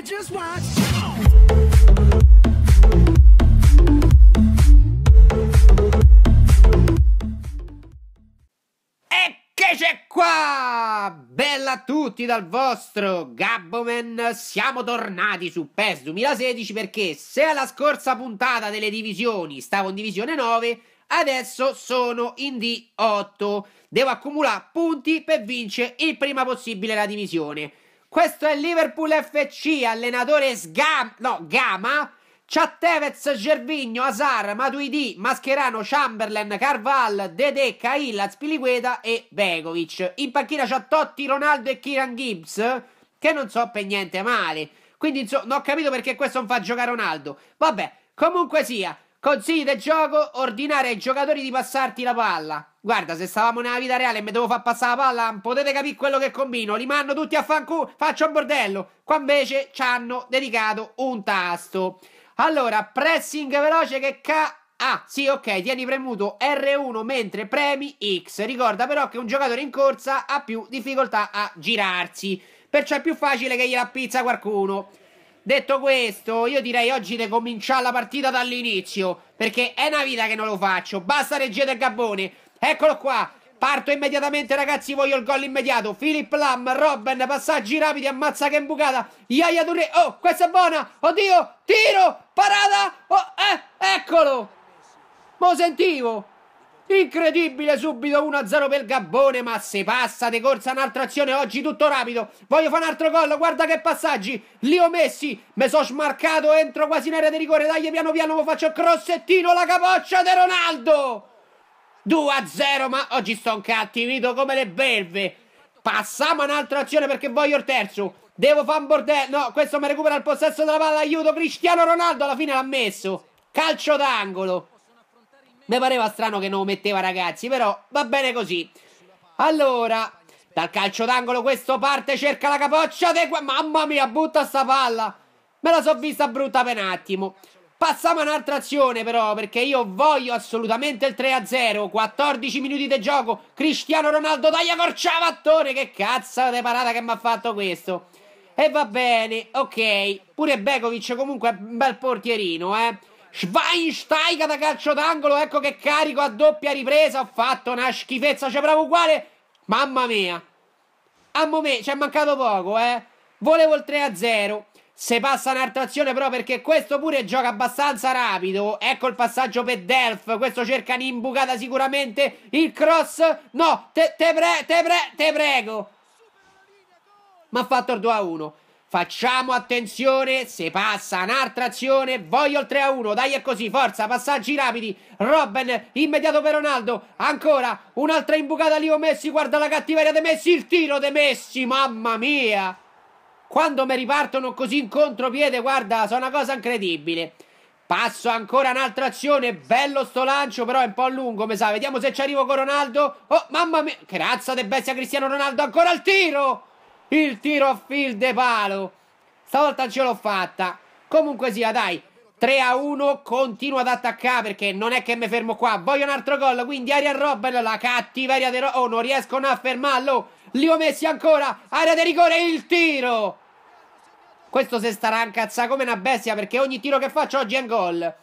could just watch. Eccoci qua! Bella a tutti dal vostro Gabboman! Siamo tornati su PES 2016 perché se alla scorsa puntata delle divisioni stavo in divisione 9, adesso sono in D8. Devo accumulare punti per vincere il prima possibile la divisione. Questo è Liverpool FC, allenatore Sgam... No, Gama. C'ha Tevez, Gervigno, Azar, Matuidi, Mascherano, Chamberlain, Carval, Dede, Cahilla, Spiliqueta e Begovic. In panchina c'ha Totti, Ronaldo e Kiran Gibbs, che non so per niente male. Quindi insomma, non ho capito perché questo non fa giocare Ronaldo. Vabbè, comunque sia, consigli del gioco, ordinare ai giocatori di passarti la palla. Guarda, se stavamo nella vita reale e mi devo far passare la palla, potete capire quello che combino. Li mando tutti a fanculo, faccio un bordello. Qua invece ci hanno dedicato un tasto. Allora, pressing veloce che ca... Ah, sì, ok, tieni premuto R1 mentre premi X. Ricorda però che un giocatore in corsa ha più difficoltà a girarsi. Perciò è più facile che gliela pizza qualcuno. Detto questo, io direi oggi di cominciare la partita dall'inizio, perché è una vita che non lo faccio. Basta regia del gabbone. Eccolo qua. Parto immediatamente, ragazzi. Voglio il gol immediato. Philip Lam, Robben, passaggi rapidi, ammazza che imbucata. Iaia Touré. Oh, questa è buona. Oddio, tiro, parata. Oh, eh, eccolo. Mo sentivo. Incredibile subito 1-0 per Gabbone, ma se passa di corsa un'altra azione oggi tutto rapido. Voglio fare un altro gol, guarda che passaggi. Li ho messi, me so smarcato, entro quasi in area di rigore, dai piano piano, faccio crossettino, la capoccia di Ronaldo. 2 a 0, ma oggi sto incattivito come le belve. Passiamo un'altra azione perché voglio il terzo. Devo fare un bordello. No, questo mi recupera il possesso della palla. Aiuto, Cristiano Ronaldo alla fine l'ha messo. Calcio d'angolo. Mi pareva strano che non lo metteva, ragazzi, però va bene così. Allora, dal calcio d'angolo questo parte, cerca la capoccia. De... Mamma mia, butta sta palla. Me la so vista brutta per un attimo. Passiamo un'altra azione però perché io voglio assolutamente il 3-0, 14 minuti di gioco, Cristiano Ronaldo taglia corciavattone, che cazzo di parata che mi ha fatto questo. E va bene, ok, pure Begovic comunque è un bel portierino, eh. Schweinsteiger da calcio d'angolo, ecco che carico a doppia ripresa, ho fatto una schifezza, c'è cioè, proprio uguale, mamma mia. A me, ci è mancato poco, eh. Volevo il 3-0. Se passa un'altra azione però perché questo pure gioca abbastanza rapido. Ecco il passaggio per Delf. Questo cerca di imbucata sicuramente. Il cross. No, te, te, pre, te, pre, te prego. Ma ha fatto il 2 a 1. Facciamo attenzione, se passa un'altra azione, voglio il 3 a 1, dai è così, forza, passaggi rapidi, Robben, immediato per Ronaldo, ancora, un'altra imbucata lì o Messi, guarda la cattiveria di Messi, il tiro di Messi, mamma mia! Quando mi ripartono così in contropiede, guarda, sono una cosa incredibile. Passo ancora un'altra azione, bello sto lancio, però è un po' lungo, mi sa. Vediamo se ci arrivo con Ronaldo. Oh, mamma mia, che razza di bestia Cristiano Ronaldo, ancora il tiro! Il tiro a fil de palo. Stavolta ce l'ho fatta. Comunque sia, dai, 3 a 1, continua ad attaccare perché non è che mi fermo qua. Voglio un altro gol, quindi Arian Robben, la cattiveria di Robben. Oh, non riescono a fermarlo. Li ho messi ancora. aria di rigore, il tiro. Questo se starà a incazzare come una bestia perché ogni tiro che faccio oggi è un gol.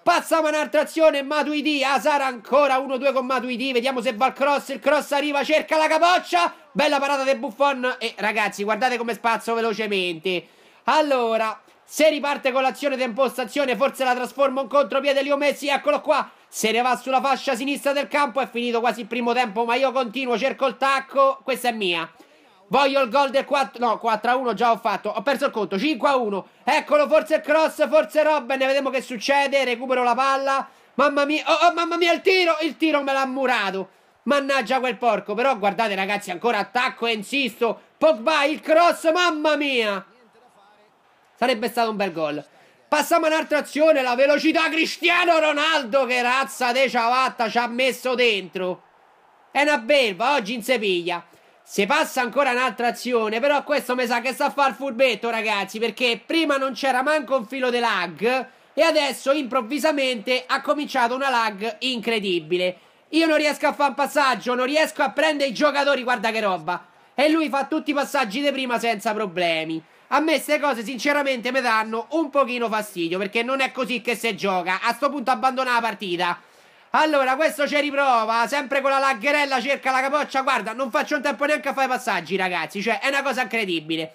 Passiamo un'altra azione, Matuidi, Asara ancora 1-2 con Matuidi, vediamo se va al cross, il cross arriva, cerca la capoccia, bella parata del Buffon e ragazzi guardate come spazzo velocemente. Allora, se riparte con l'azione di impostazione, forse la trasforma un contropiede Leo Messi, eccolo qua. Se ne va sulla fascia sinistra del campo, è finito quasi il primo tempo, ma io continuo, cerco il tacco, questa è mia. Voglio il gol del 4, no 4 a 1 già ho fatto, ho perso il conto, 5 a 1, eccolo forse il cross, forse Robben, vediamo che succede, recupero la palla, mamma mia, oh, oh mamma mia il tiro, il tiro me l'ha murato, mannaggia quel porco, però guardate ragazzi ancora attacco e insisto, Pogba il cross, mamma mia! Sarebbe stato un bel gol. Passiamo un'altra azione, la velocità Cristiano Ronaldo, che razza de ciavatta ci ha messo dentro. È una belva, oggi in Sepiglia. Se passa ancora un'altra azione, però questo mi sa che sta a far furbetto, ragazzi, perché prima non c'era manco un filo di lag e adesso improvvisamente ha cominciato una lag incredibile. Io non riesco a fare un passaggio, non riesco a prendere i giocatori, guarda che roba. E lui fa tutti i passaggi di prima senza problemi. A me queste cose sinceramente mi danno un pochino fastidio perché non è così che si gioca. A sto punto abbandona la partita. Allora, questo ci riprova, sempre con la lagherella cerca la capoccia. Guarda, non faccio un tempo neanche a fare passaggi, ragazzi. Cioè, è una cosa incredibile.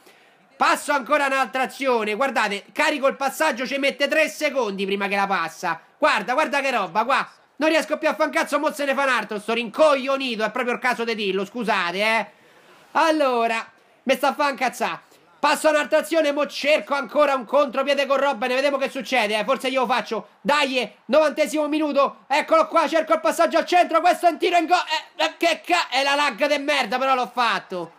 Passo ancora un'altra azione. Guardate, carico il passaggio, ci mette 3 secondi prima che la passa. Guarda, guarda che roba qua. Non riesco più a fare un cazzo, mo se ne fa un altro. Sto rincoglionito, è proprio il caso di dirlo, scusate, eh. Allora, mi sta a fa' un cazzà. Passo un'altra azione, mo cerco ancora un contropiede con Robben, vediamo che succede, eh. forse io lo faccio. Dai, eh, novantesimo minuto, eccolo qua, cerco il passaggio al centro, questo è un tiro in gol. Eh, che ca... È la lag de merda, però l'ho fatto.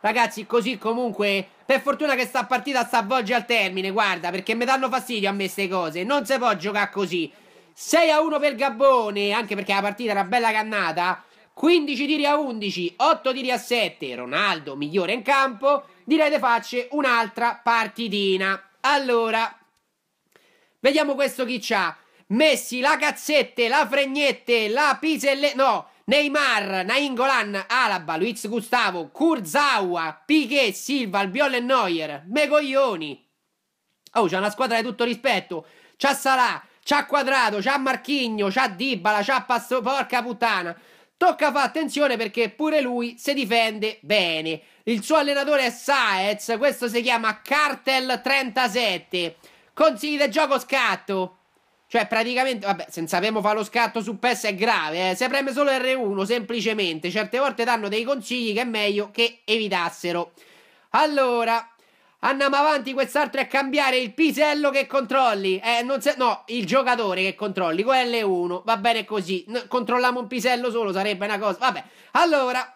Ragazzi, così comunque, per fortuna che sta partita sta avvolge al termine, guarda, perché mi danno fastidio a me queste cose. Non si può giocare così. 6 a 1 per Gabbone, anche perché la partita era bella cannata. 15 tiri a 11, 8 tiri a 7, Ronaldo migliore in campo, direi che facce un'altra partitina. Allora, vediamo questo chi c'ha. Messi, la Cazzette, la Fregnette, la Piselle... No, Neymar, Naingolan, Alaba, Luiz Gustavo, Kurzawa, Piquet, Silva, Albiol e Neuer. Megoglioni. Oh, c'ha una squadra di tutto rispetto. C'ha Salà, c'ha Quadrato, c'ha Marchigno, c'ha Dibala, c'ha Passo... Porca puttana! Tocca fare attenzione perché pure lui si difende bene. Il suo allenatore è Saez, questo si chiama Cartel 37. Consigli del gioco scatto. Cioè, praticamente, vabbè, se non sappiamo fare lo scatto su PS è grave, eh. Se preme solo R1, semplicemente. Certe volte danno dei consigli che è meglio che evitassero. Allora, Andiamo avanti, quest'altro è cambiare il pisello che controlli. Eh, non se... No, il giocatore che controlli. Quello è uno. Va bene così. No, controlliamo un pisello solo, sarebbe una cosa. Vabbè. Allora,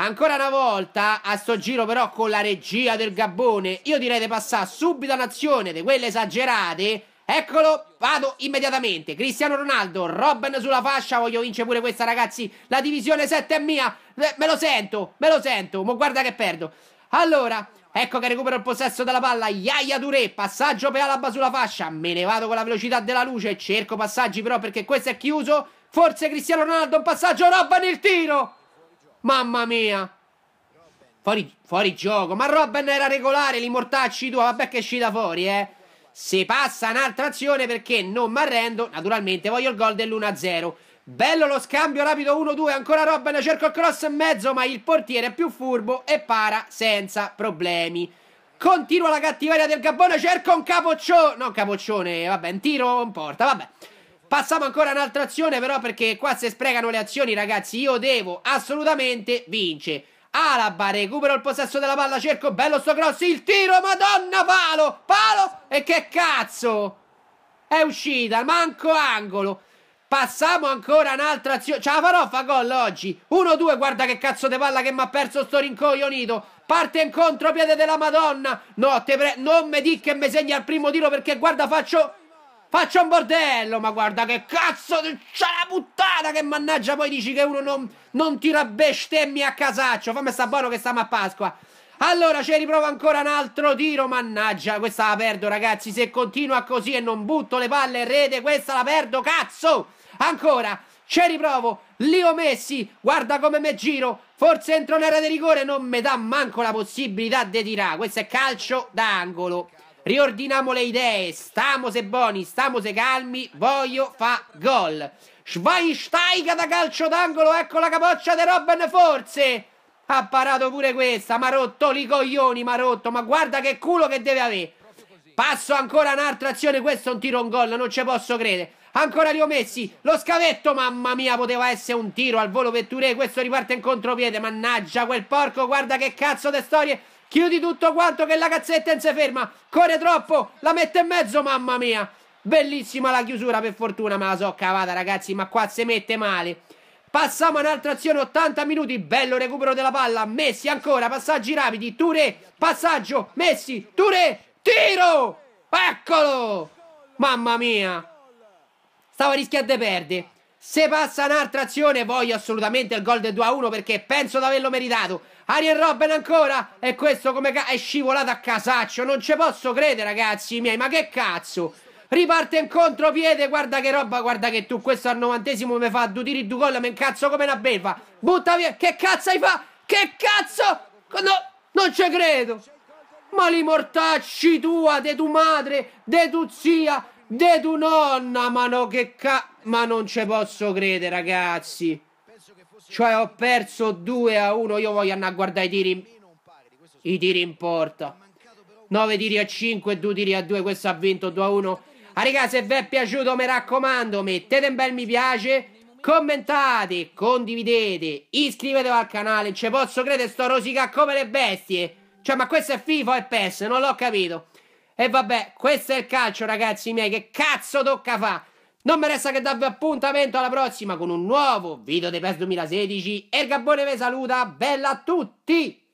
Ancora una volta, a sto giro però con la regia del Gabbone, io direi di passare subito un'azione di quelle esagerate. Eccolo, vado immediatamente. Cristiano Ronaldo, Robben sulla fascia, voglio vincere pure questa ragazzi. La divisione 7 è mia, eh, me lo sento, me lo sento, ma guarda che perdo. Allora, Ecco che recupero il possesso della palla. Iaia Dure, passaggio per Alaba sulla fascia. Me ne vado con la velocità della luce. Cerco passaggi però perché questo è chiuso. Forse Cristiano Ronaldo, un passaggio, Robben il tiro. Mamma mia. Fuori, fuori gioco. Ma Robben era regolare, li mortacci tu. Vabbè che è uscita fuori, eh. Se passa un'altra azione perché non mi arrendo, naturalmente voglio il gol dell'1-0. Bello lo scambio rapido 1-2, ancora Robben, cerco il cross in mezzo, ma il portiere è più furbo e para senza problemi. Continua la cattiveria del Gabbone, cerco un capoccione, non capoccione, vabbè, un tiro in porta, vabbè. Passiamo ancora un'altra azione però perché qua se sprecano le azioni ragazzi, io devo assolutamente vincere. Alaba, recupero il possesso della palla, cerco, bello sto cross, il tiro, madonna, palo, palo, e che cazzo! È uscita, manco angolo. Passiamo ancora un'altra azione. Ce la farò fa gol oggi. 1-2, guarda che cazzo di palla che mi ha perso sto rincoglionito. Parte in contropiede della Madonna. No, te pre- non mi dica che mi segna il primo tiro perché guarda faccio... Faccio un bordello, ma guarda che cazzo di... C'è la puttana che mannaggia poi dici che uno non, non tira bestemmie a casaccio. Fammi sta buono che stiamo a Pasqua. Allora ci riprovo ancora un altro tiro, mannaggia, questa la perdo ragazzi, se continua così e non butto le palle in rete, questa la perdo, cazzo! ancora, c'è riprovo, Lio Messi, guarda come me giro, forse entro in di rigore, non mi dà manco la possibilità di tirare, questo è calcio d'angolo. Riordiniamo le idee, stiamo se buoni, stiamo se calmi, voglio fa gol. Schweinsteiger da calcio d'angolo, ecco la capoccia di Robben, forse ha parato pure questa, ma rotto i coglioni, ma rotto, ma guarda che culo che deve avere. Passo ancora un'altra azione, questo è un tiro un gol, non ci posso credere. Ancora li ho messi. Lo scavetto, mamma mia, poteva essere un tiro al volo Vetture. Questo riparte in contropiede. Mannaggia, quel porco, guarda che cazzo di storie. Chiudi tutto quanto che la cazzetta non si ferma. Corre troppo, la mette in mezzo, mamma mia. Bellissima la chiusura, per fortuna me la so cavata, ragazzi, ma qua si mette male. Passiamo a un'altra azione, 80 minuti, bello recupero della palla, Messi ancora, passaggi rapidi, Touré, passaggio, Messi, Touré, tiro! Eccolo! Mamma mia! stava rischiando di perdere. Se passa un'altra azione voglio assolutamente il gol del 2-1 perché penso di averlo meritato. Ariel Robben ancora e questo come è scivolato a casaccio, non ci posso credere ragazzi miei, ma che cazzo! Riparte in contropiede, guarda che roba, guarda che tu questo al novantesimo mi fa due tiri, due gol, mi incazzo come una belva. Butta via, che cazzo hai fa? Che cazzo? No, non ci credo. Ma li mortacci tua, de tu madre, de tu zia, De tu nonna, ma no che ca... Ma non ci posso credere, ragazzi. Cioè, ho perso 2 a 1. Io voglio andare a guardare i tiri... I tiri in porta. 9 tiri a 5, 2 tiri a 2. Questo ha vinto 2 a 1. Ah, raga, se vi è piaciuto, mi raccomando, mettete un bel mi piace. Commentate, condividete, iscrivetevi al canale. Ci posso credere, sto rosicando come le bestie. Cioè, ma questo è FIFA e PES, non l'ho capito. E vabbè, questo è il calcio, ragazzi miei. Che cazzo tocca fa? Non mi resta che darvi appuntamento alla prossima con un nuovo video dei PES 2016. E il Gabbone vi saluta. Bella a tutti!